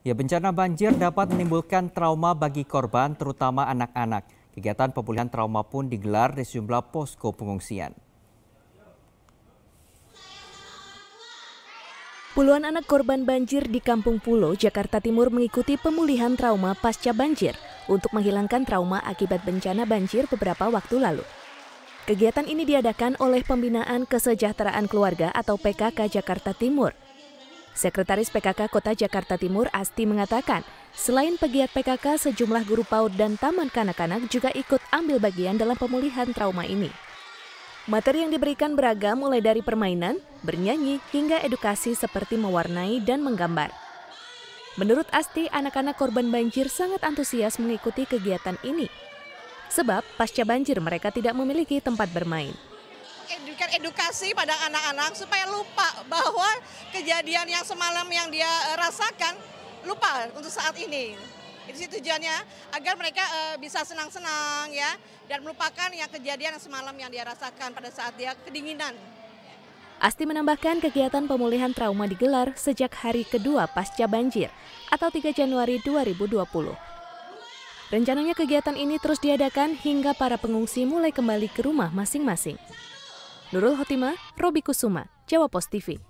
Ya, bencana banjir dapat menimbulkan trauma bagi korban, terutama anak-anak. Kegiatan pemulihan trauma pun digelar di sejumlah posko pengungsian. Puluhan anak korban banjir di Kampung Pulo, Jakarta Timur mengikuti pemulihan trauma pasca banjir untuk menghilangkan trauma akibat bencana banjir beberapa waktu lalu. Kegiatan ini diadakan oleh Pembinaan Kesejahteraan Keluarga atau PKK Jakarta Timur Sekretaris PKK Kota Jakarta Timur Asti mengatakan, selain pegiat PKK, sejumlah guru PAUD dan taman kanak-kanak juga ikut ambil bagian dalam pemulihan trauma ini. Materi yang diberikan beragam mulai dari permainan, bernyanyi, hingga edukasi seperti mewarnai dan menggambar. Menurut Asti, anak-anak korban banjir sangat antusias mengikuti kegiatan ini. Sebab, pasca banjir mereka tidak memiliki tempat bermain edukasi pada anak-anak supaya lupa bahwa kejadian yang semalam yang dia eh, rasakan lupa untuk saat ini. Itu tujuannya agar mereka uh, bisa senang-senang ya dan melupakan yang kejadian yang semalam yang dia rasakan pada saat dia kedinginan. Asti menambahkan kegiatan pemulihan trauma digelar sejak hari kedua pasca banjir atau 3 Januari 2020. Rencananya kegiatan ini terus diadakan hingga para pengungsi mulai kembali ke rumah masing-masing. Nurul Hotima, Robi Kusuma, Jawa Post TV.